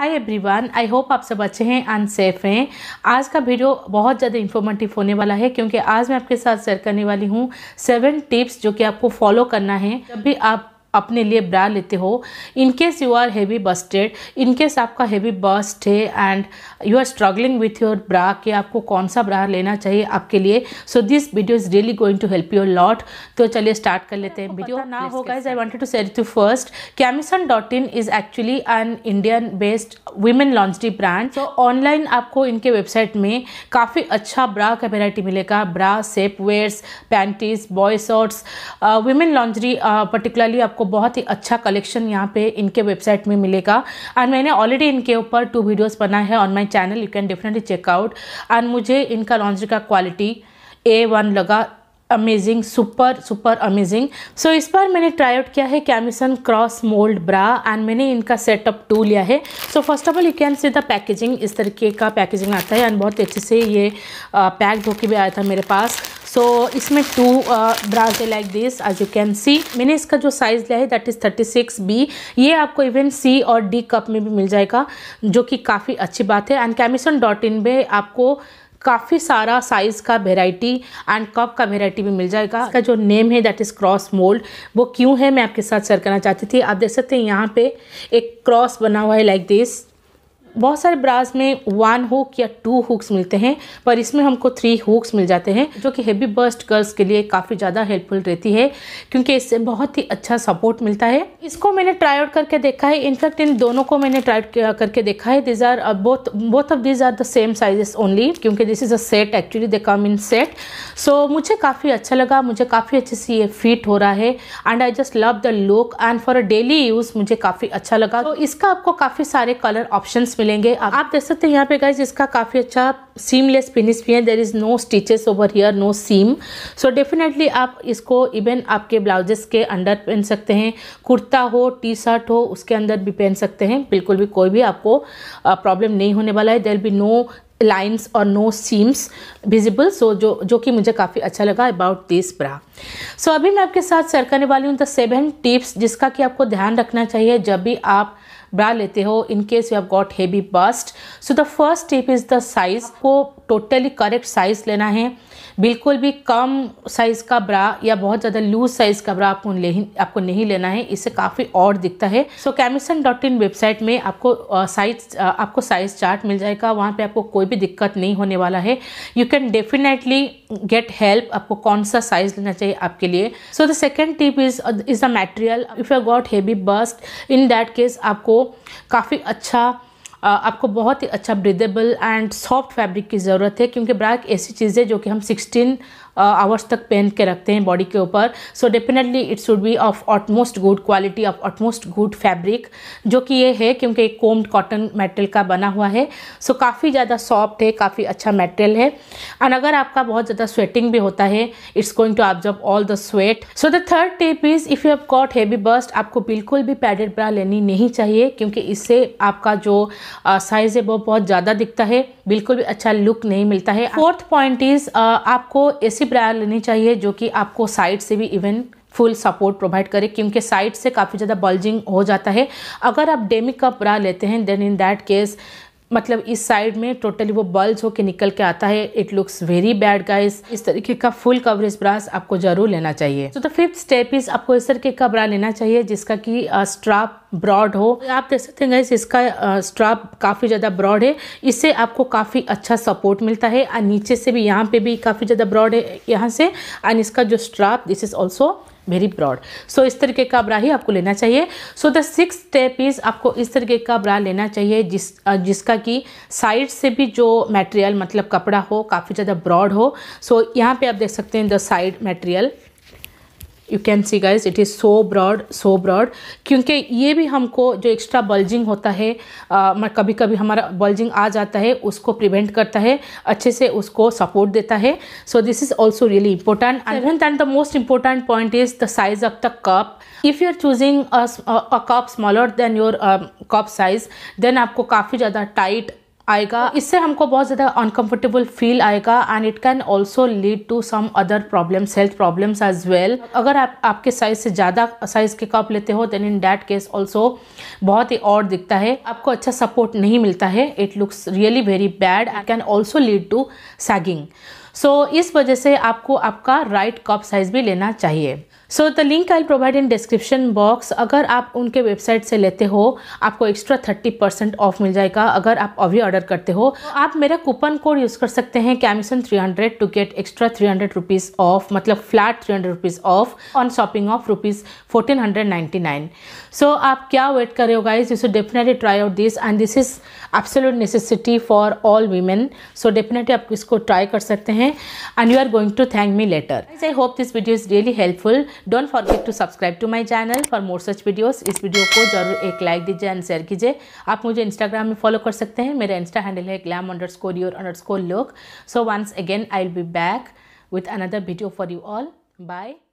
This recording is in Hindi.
हाय एवरीवन आई होप आप सब अच्छे हैं एंड सेफ हैं आज का वीडियो बहुत ज़्यादा इन्फॉर्मेटिव होने वाला है क्योंकि आज मैं आपके साथ शेयर करने वाली हूँ सेवन टिप्स जो कि आपको फॉलो करना है जब भी आप अपने लिए ब्रा लेते हो in case you are heavy busted in case आपका हैवी बस्ट है and you are struggling with your bra कि आपको कौन सा ब्रा लेना चाहिए आपके लिए so this video is really going to help your lot तो चलिए स्टार्ट कर लेते हैं वीडियो ना हो is I wanted to sell to first Camisun dot in is actually an Indian based women lingerie brand तो ऑनलाइन आपको इनके वेबसाइट में काफ़ी अच्छा ब्रा का वेराइटी मिलेगा bra shapewears panties boy shorts women lingerie particularly आपको आपको बहुत ही अच्छा कलेक्शन यहाँ पे इनके वेबसाइट में मिलेगा एंड मैंने ऑलरेडी इनके ऊपर टू वीडियोस बना है on my channel you can definitely check out and मुझे इनका लॉन्जरी का क्वालिटी ए वन लगा amazing super super amazing so इस बार मैंने ट्राई आउट किया है Camisun cross mould bra and मैंने इनका सेटअप टू लिया है so first of all you can see the packaging इस तरीके का पैकेजिंग आता है एंड बहुत अच्छे से ये पैक धोके भी आया था मेरे पास सो so, इसमें टू ब्राज uh, है like this as you can see मैंने इसका जो साइज़ लिया है that is thirty six B ये आपको इवन सी और डी कप में भी मिल जाएगा जो कि काफ़ी अच्छी बात है एंड कैमिसन डॉट इन में आपको काफ़ी सारा साइज़ का वेराइटी एंड कप का वेराइटी भी मिल जाएगा इसका जो नेम है दैट इज़ क्रॉस मोल्ड वो क्यों है मैं आपके साथ शेयर करना चाहती थी आप देख सकते हैं यहाँ पे एक क्रॉस बना हुआ है लाइक like दिस बहुत सारे ब्रास में वन हुक या टू हुक्स मिलते हैं पर इसमें हमको थ्री हुक्स मिल जाते हैं जो कि हेवी बर्स्ट गर्ल्स के लिए काफ़ी ज़्यादा हेल्पफुल रहती है क्योंकि इससे बहुत ही अच्छा सपोर्ट मिलता है इसको मैंने ट्राई आउट करके देखा है इनफैक्ट इन दोनों को मैंने ट्राई आउट करके देखा है these are both both of these are the same sizes only क्योंकि this is a set actually the come in set so मुझे काफ़ी अच्छा लगा मुझे काफ़ी अच्छे से ये फिट हो रहा है and I just love the look and for a daily use मुझे काफ़ी अच्छा लगा तो इसका आपको काफ़ी सारे कलर ऑप्शंस मिलेंगे आप देख सकते हैं यहाँ पे गाइज इसका काफ़ी अच्छा सीमलेस फिनिश भी है there is no stitches over here no seam so definitely आप इसको इवन आपके ब्लाउजेस के अंडर पहन सकते हैं कुर्ता हो टी शर्ट हो उसके अंदर भी पहन सकते हैं बिल्कुल भी कोई भी आपको प्रॉब्लम नहीं होने वाला है देर बी नो लाइन्स और नो सीम्स विजिबल सो जो जो कि मुझे काफ़ी अच्छा लगा अबाउट दिस ब्रा सो अभी मैं आपके साथ शेयर करने वाली हूँ द सेवन टिप्स जिसका कि आपको ध्यान रखना चाहिए जब भी आप ब्रा लेते हो in case you have got heavy bust so the first step is the size को टोटली करेक्ट साइज़ लेना है बिल्कुल भी कम साइज़ का ब्रा या बहुत ज़्यादा लूज साइज़ का ब्रा आपको ले आपको नहीं लेना है इससे काफ़ी और दिखता है सो कैमिसन डॉट इन वेबसाइट में आपको साइज आपको साइज़ चार्ट मिल जाएगा वहां पे आपको कोई भी दिक्कत नहीं होने वाला है you can definitely get help आपको कौन सा साइज़ लेना चाहिए आपके लिए so the second tip is is the material if you got heavy bust in that case आपको काफ़ी अच्छा आपको बहुत ही अच्छा ब्रिदेबल एंड सॉफ्ट फैब्रिक की ज़रूरत है क्योंकि ब्रा एक ऐसी चीज़ है जो कि हम सिक्सटीन आवर्स तक पहन के रखते हैं बॉडी के ऊपर so definitely it should be of utmost good quality of utmost good fabric जो कि ये है क्योंकि एक कोम्ड कॉटन मेटेरियल का बना हुआ है सो so, काफ़ी ज़्यादा सॉफ्ट है काफ़ी अच्छा मेटेरियल है एंड अगर आपका बहुत ज़्यादा स्वेटिंग भी होता है it's going to observe all the sweat so the third tip is if you have got heavy bust आपको बिल्कुल भी पैडेड ब्रा लेनी नहीं चाहिए क्योंकि इससे आपका जो साइज़ है वो बहुत ज़्यादा दिखता है बिल्कुल भी अच्छा लुक नहीं मिलता है फोर्थ पॉइंट इज़ आपको इस ऐसी प्रायर लेनी चाहिए जो कि आपको साइड से भी इवन फुल सपोर्ट प्रोवाइड करे क्योंकि साइड से काफ़ी ज़्यादा बल्जिंग हो जाता है अगर आप डेमिक का ब्रा लेते हैं देन इन दैट केस मतलब इस साइड में टोटली वो बल्ज होके निकल के आता है it looks very bad guys इस तरीके का फुल कवरेज ब्रास आपको जरूर लेना चाहिए तो द फिफ्थ स्टेप इज आपको इस तरीके का ब्रा लेना चाहिए जिसका कि स्ट्राप ब्रॉड हो आप देख सकते हैं गाइस इसका स्ट्राप काफ़ी ज़्यादा ब्रॉड है इससे आपको काफ़ी अच्छा सपोर्ट मिलता है और नीचे से भी यहाँ पे भी काफ़ी ज़्यादा ब्रॉड है यहाँ से एंड इसका जो strap this is also very broad so इस तरीके का ब्रा ही आपको लेना चाहिए so the six step is आपको इस तरीके का ब्रा लेना चाहिए जिस जिसका कि साइड से भी जो मटेरियल मतलब कपड़ा हो काफ़ी ज़्यादा ब्रॉड हो सो so, यहाँ पे आप देख सकते हैं the side material you can see guys it is so broad so broad क्योंकि ये भी हमको जो एक्स्ट्रा बल्जिंग होता है आ, कभी कभी हमारा बल्जिंग आ जाता है उसको प्रिवेंट करता है अच्छे से उसको सपोर्ट देता है so this is also really important seventh and the most important point is the size of the cup if you are choosing a cup smaller than your cup size then आपको काफ़ी ज़्यादा टाइट आएगा इससे हमको बहुत ज़्यादा अनकम्फर्टेबल फील आएगा and it can also lead to some other problems health problems as well अगर आप आपके साइज से ज़्यादा साइज़ के कप लेते हो then in that case also बहुत ही और दिखता है आपको अच्छा सपोर्ट नहीं मिलता है it looks really very bad and can also lead to sagging so इस वजह से आपको आपका राइट कप साइज़ भी लेना चाहिए so the link I provide in description box अगर आप उनके वेबसाइट से लेते हो आपको एक्स्ट्रा थर्टी परसेंट ऑफ मिल जाएगा अगर आप अभी ऑर्डर करते हो तो आप मेरा कूपन कोड यूज़ कर सकते हैं Camisun three hundred to get extra three hundred rupees off मतलब flat three hundred rupees off on shopping of rupees fourteen hundred ninety nine so आप क्या वेट कर रहे हो guys you so definitely try out this and this is absolute necessity for all women so definitely आप इसको ट्राई कर सकते हैं and you are going to thank me later I hope this video is really helpful don't forget to subscribe to my channel for more such videos इस वीडियो को जरूर एक लाइक दीजिए एंड शेयर कीजिए आप मुझे इंस्टाग्राम में फॉलो कर सकते हैं मेरा इंस्टा हैंडल है glam underscore your underscore look so once again I will be back with another video for you all bye